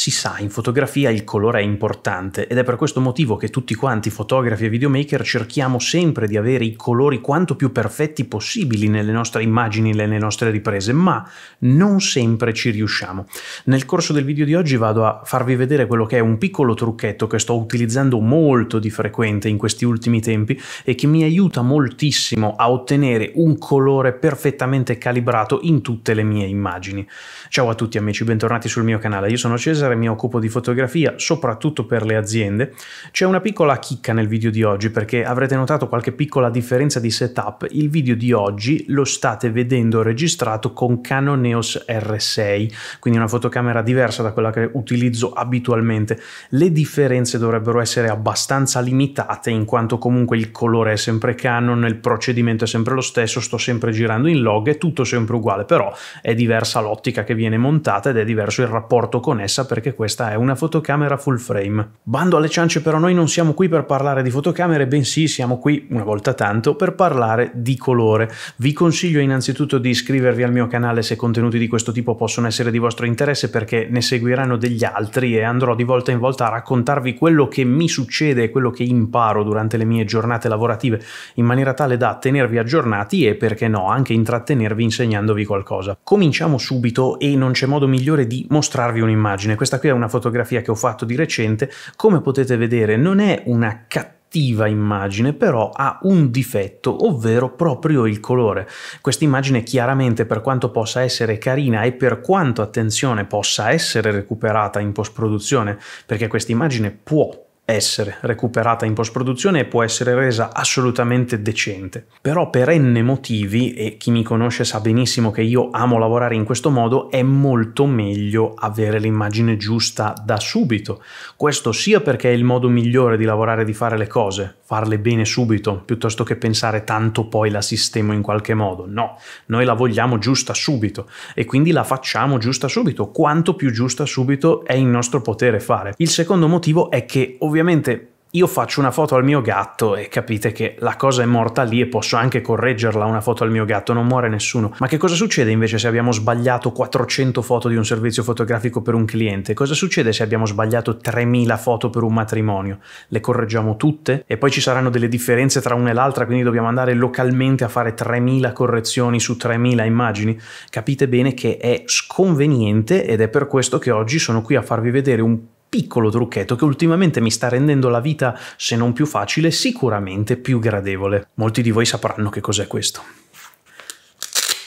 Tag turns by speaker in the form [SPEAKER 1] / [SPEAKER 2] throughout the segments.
[SPEAKER 1] Si sa, in fotografia il colore è importante ed è per questo motivo che tutti quanti, fotografi e videomaker, cerchiamo sempre di avere i colori quanto più perfetti possibili nelle nostre immagini, nelle nostre riprese, ma non sempre ci riusciamo. Nel corso del video di oggi vado a farvi vedere quello che è un piccolo trucchetto che sto utilizzando molto di frequente in questi ultimi tempi e che mi aiuta moltissimo a ottenere un colore perfettamente calibrato in tutte le mie immagini. Ciao a tutti amici, bentornati sul mio canale, io sono Cesare laser mi occupo di fotografia, soprattutto per le aziende. C'è una piccola chicca nel video di oggi perché avrete notato qualche piccola differenza di setup. Il video di oggi lo state vedendo registrato con Canon EOS R6, quindi una fotocamera diversa da quella che utilizzo abitualmente. Le differenze dovrebbero essere abbastanza limitate in quanto comunque il colore è sempre Canon, il procedimento è sempre lo stesso, sto sempre girando in log, è tutto sempre uguale, però è diversa l'ottica che viene montata ed è diverso il rapporto con essa perché perché questa è una fotocamera full frame. Bando alle ciance però noi non siamo qui per parlare di fotocamere, bensì siamo qui una volta tanto per parlare di colore. Vi consiglio innanzitutto di iscrivervi al mio canale se contenuti di questo tipo possono essere di vostro interesse perché ne seguiranno degli altri e andrò di volta in volta a raccontarvi quello che mi succede e quello che imparo durante le mie giornate lavorative in maniera tale da tenervi aggiornati e perché no anche intrattenervi insegnandovi qualcosa. Cominciamo subito e non c'è modo migliore di mostrarvi un'immagine questa qui è una fotografia che ho fatto di recente, come potete vedere non è una cattiva immagine però ha un difetto ovvero proprio il colore questa immagine chiaramente per quanto possa essere carina e per quanto attenzione possa essere recuperata in post produzione perché questa immagine può essere recuperata in post-produzione e può essere resa assolutamente decente. Però per n motivi, e chi mi conosce sa benissimo che io amo lavorare in questo modo, è molto meglio avere l'immagine giusta da subito. Questo sia perché è il modo migliore di lavorare e di fare le cose, farle bene subito, piuttosto che pensare tanto poi la sistemo in qualche modo. No, noi la vogliamo giusta subito e quindi la facciamo giusta subito, quanto più giusta subito è in nostro potere fare. Il secondo motivo è che ovviamente io faccio una foto al mio gatto e capite che la cosa è morta lì e posso anche correggerla una foto al mio gatto, non muore nessuno. Ma che cosa succede invece se abbiamo sbagliato 400 foto di un servizio fotografico per un cliente? Cosa succede se abbiamo sbagliato 3000 foto per un matrimonio? Le correggiamo tutte? E poi ci saranno delle differenze tra una e l'altra, quindi dobbiamo andare localmente a fare 3000 correzioni su 3000 immagini? Capite bene che è sconveniente ed è per questo che oggi sono qui a farvi vedere un piccolo trucchetto che ultimamente mi sta rendendo la vita, se non più facile, sicuramente più gradevole. Molti di voi sapranno che cos'è questo.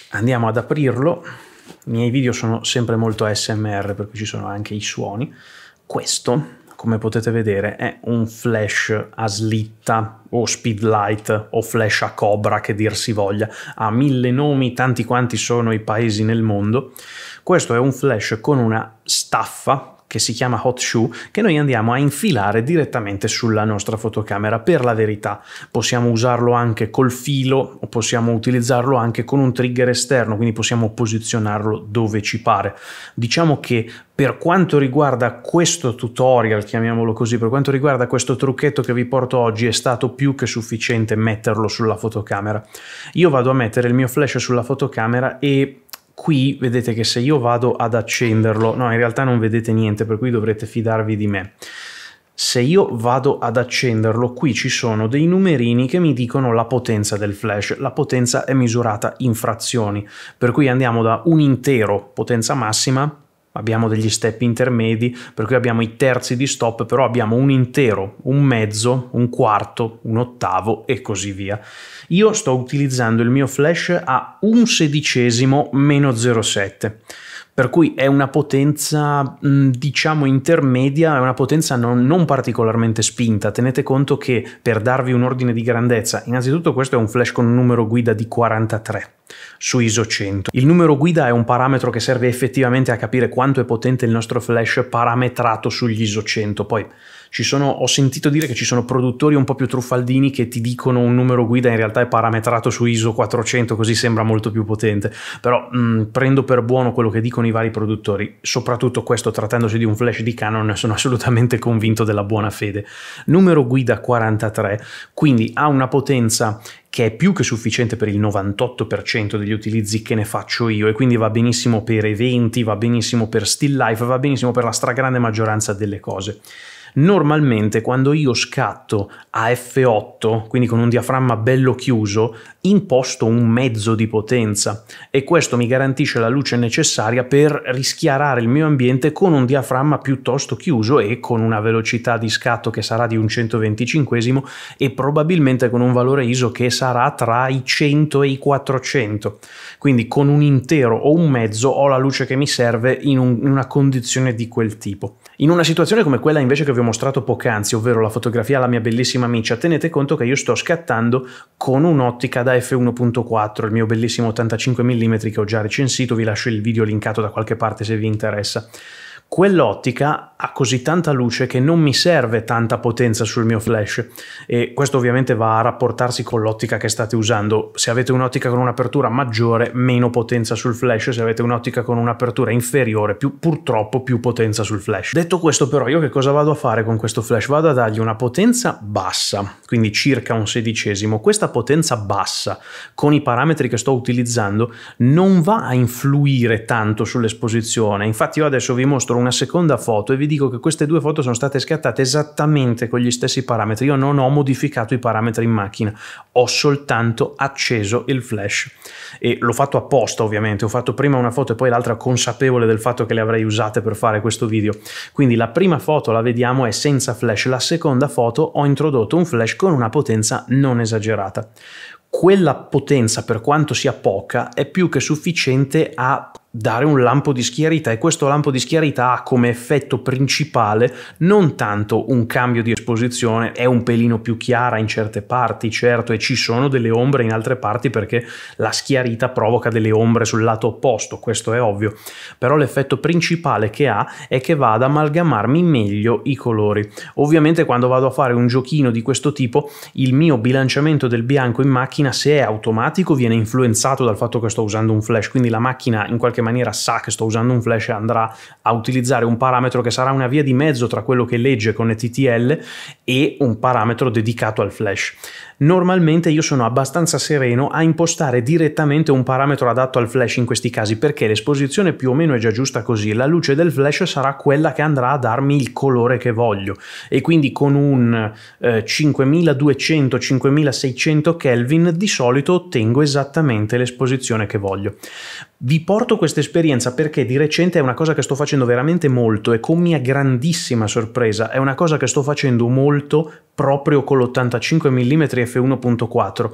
[SPEAKER 1] Andiamo ad aprirlo. I miei video sono sempre molto ASMR, per cui ci sono anche i suoni. Questo, come potete vedere, è un flash a slitta o speedlight o flash a cobra che dir si voglia. Ha mille nomi, tanti quanti sono i paesi nel mondo. Questo è un flash con una staffa che si chiama hot shoe che noi andiamo a infilare direttamente sulla nostra fotocamera. Per la verità possiamo usarlo anche col filo o possiamo utilizzarlo anche con un trigger esterno, quindi possiamo posizionarlo dove ci pare. Diciamo che per quanto riguarda questo tutorial, chiamiamolo così, per quanto riguarda questo trucchetto che vi porto oggi è stato più che sufficiente metterlo sulla fotocamera. Io vado a mettere il mio flash sulla fotocamera e Qui vedete che se io vado ad accenderlo, no in realtà non vedete niente per cui dovrete fidarvi di me. Se io vado ad accenderlo, qui ci sono dei numerini che mi dicono la potenza del flash. La potenza è misurata in frazioni, per cui andiamo da un intero potenza massima abbiamo degli step intermedi, per cui abbiamo i terzi di stop, però abbiamo un intero, un mezzo, un quarto, un ottavo e così via. Io sto utilizzando il mio flash a un sedicesimo meno 0,7. Per cui è una potenza, mm, diciamo, intermedia, è una potenza non, non, particolarmente spinta. Tenete conto che, per darvi un ordine di grandezza, innanzitutto questo è un flash con un numero guida di 43 su ISO 100. Il numero guida è un parametro che serve effettivamente a capire quanto è potente il nostro flash parametrato sugli ISO 100. Poi sono, ho sentito dire che ci sono produttori un po' più truffaldini che ti dicono un numero guida in realtà è parametrato su ISO 400 così sembra molto più potente, però mh, mm, prendo per buono quello che dicono i vari produttori, soprattutto questo trattandosi di un flash di Canon sono assolutamente convinto della buona fede. Numero guida 43, quindi ha una potenza che è più che sufficiente per il 98% degli utilizzi che ne faccio io e quindi va benissimo per eventi, va benissimo per still life, va benissimo per la stragrande maggioranza delle cose. Normalmente quando io scatto a F8, quindi con un diaframma bello chiuso, imposto un mezzo di potenza e questo mi garantisce la luce necessaria per rischiarare il mio ambiente con un diaframma piuttosto chiuso e con una velocità di scatto che sarà di un 125 e probabilmente con un valore ISO che sarà tra i 100 e i 400. Quindi con un intero o un mezzo ho la luce che mi serve in, un, in una condizione di quel tipo. In una situazione come quella invece che vi ho ho mostrato poc'anzi, ovvero la fotografia alla mia bellissima miccia, tenete conto che io sto scattando con un'ottica da f1.4, il mio bellissimo 85 mm che ho già recensito, vi lascio il video linkato da qualche parte se vi interessa. Quell'ottica ha così tanta luce che non mi serve tanta potenza sul mio flash e questo ovviamente va a rapportarsi con l'ottica che state usando. Se avete un'ottica con un'apertura maggiore, meno potenza sul flash, se avete un'ottica con un'apertura inferiore, più, purtroppo più potenza sul flash. Detto questo però, io che cosa vado a fare con questo flash? Vado a dargli una potenza bassa, quindi circa un sedicesimo. Questa potenza bassa, con i parametri che sto utilizzando, non va a influire tanto sull'esposizione. Infatti io adesso vi mostro una seconda foto e vi dico che queste due foto sono state scattate esattamente con gli stessi parametri. Io non ho modificato i parametri in macchina, ho soltanto acceso il flash. E l'ho fatto apposta, ovviamente. Ho fatto prima una foto e poi l'altra consapevole del fatto che le avrei usate per fare questo video. Quindi la prima foto la vediamo è senza flash, la seconda foto ho introdotto un flash con una potenza non esagerata quella potenza, per quanto sia poca, è più che sufficiente a dare un lampo di schiarità e questo lampo di schiarità ha come effetto principale non tanto un cambio di esposizione, è un pelino più chiara in certe parti, certo, e ci sono delle ombre in altre parti perché la schiarita provoca delle ombre sul lato opposto, questo è ovvio, però l'effetto principale che ha è che va ad amalgamarmi meglio i colori. Ovviamente quando vado a fare un giochino di questo tipo, il mio bilanciamento del bianco in macchina se è automatico viene influenzato dal fatto che sto usando un flash, quindi la macchina in qualche qualche maniera sa che sto usando un flash e andrà a utilizzare un parametro che sarà una via di mezzo tra quello che legge con TTL e un parametro dedicato al flash. Normalmente io sono abbastanza sereno a impostare direttamente un parametro adatto al flash in questi casi perché l'esposizione più o meno è già giusta così, la luce del flash sarà quella che andrà a darmi il colore che voglio e quindi con un eh, 5200-5600 Kelvin di solito ottengo esattamente l'esposizione che voglio. Vi porto questo questa esperienza perché di recente è una cosa che sto facendo veramente molto e con mia grandissima sorpresa è una cosa che sto facendo molto proprio con l'85 mm f1.4.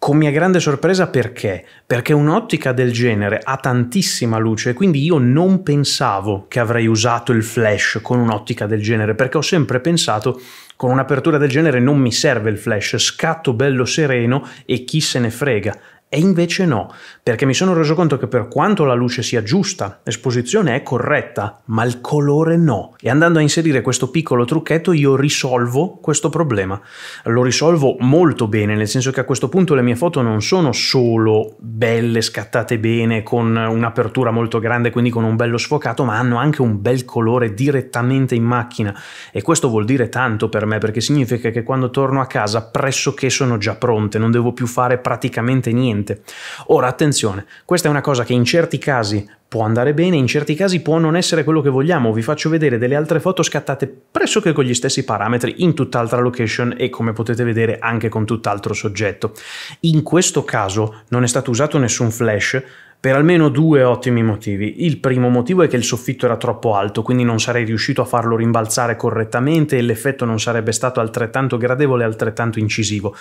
[SPEAKER 1] Con mia grande sorpresa perché? Perché un'ottica del genere ha tantissima luce e quindi io non pensavo che avrei usato il flash con un'ottica del genere perché ho sempre pensato con un'apertura del genere non mi serve il flash, scatto bello sereno e chi se ne frega. E invece no, perché mi sono reso conto che per quanto la luce sia giusta, l'esposizione è corretta, ma il colore no. E andando a inserire questo piccolo trucchetto io risolvo questo problema. Lo risolvo molto bene, nel senso che a questo punto le mie foto non sono solo belle, scattate bene, con un'apertura molto grande, quindi con un bello sfocato, ma hanno anche un bel colore direttamente in macchina. E questo vuol dire tanto per me, perché significa che quando torno a casa pressoché sono già pronte, non devo più fare praticamente niente niente. Ora, attenzione, questa è una cosa che in certi casi può andare bene, in certi casi può non essere quello che vogliamo. Vi faccio vedere delle altre foto scattate pressoché con gli stessi parametri in tutt'altra location e come potete vedere anche con tutt'altro soggetto. In questo caso non è stato usato nessun flash, per almeno due ottimi motivi. Il primo motivo è che il soffitto era troppo alto, quindi non sarei riuscito a farlo rimbalzare correttamente e l'effetto non sarebbe stato altrettanto gradevole e altrettanto incisivo.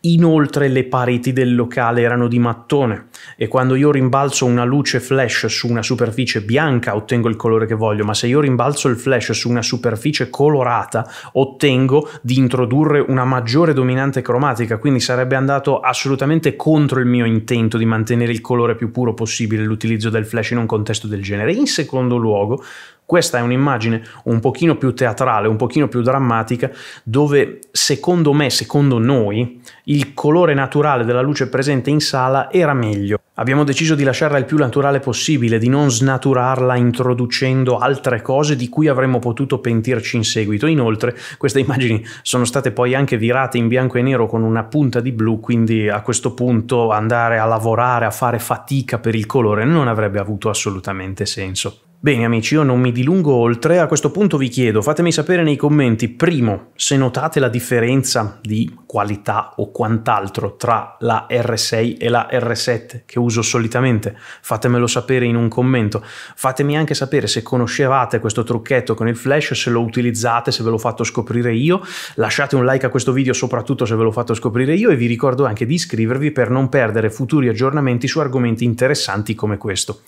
[SPEAKER 1] Inoltre le pareti del locale erano di mattone e quando io rimbalzo una luce flash su una superficie bianca ottengo il colore che voglio, ma se io rimbalzo il flash su una superficie colorata ottengo di introdurre una maggiore dominante cromatica, quindi sarebbe andato assolutamente contro il mio intento di mantenere il colore più puro possibile possibile l'utilizzo del flash in un contesto del genere. In secondo luogo, questa è un'immagine un pochino più teatrale, un pochino più drammatica, dove secondo me, secondo noi, il colore naturale della luce presente in sala era meglio. Abbiamo deciso di lasciarla il più naturale possibile, di non snaturarla introducendo altre cose di cui avremmo potuto pentirci in seguito. Inoltre, queste immagini sono state poi anche virate in bianco e nero con una punta di blu, quindi a questo punto andare a lavorare, a fare fatica per il colore non avrebbe avuto assolutamente senso. Bene amici, io non mi dilungo oltre, a questo punto vi chiedo, fatemi sapere nei commenti, primo, se notate la differenza di qualità o quant'altro tra la R6 e la R7 che uso solitamente, fatemelo sapere in un commento, fatemi anche sapere se conoscevate questo trucchetto con il flash, se lo utilizzate, se ve l'ho fatto scoprire io, lasciate un like a questo video soprattutto se ve l'ho fatto scoprire io e vi ricordo anche di iscrivervi per non perdere futuri aggiornamenti su argomenti interessanti come questo.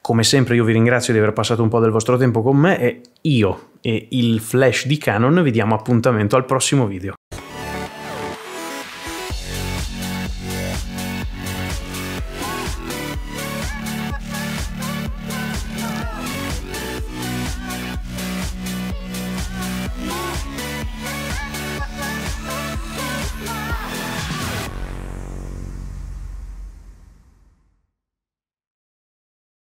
[SPEAKER 1] Come sempre io vi ringrazio di aver passato un po' del vostro tempo con me e io e il Flash di Canon vi diamo appuntamento al prossimo video.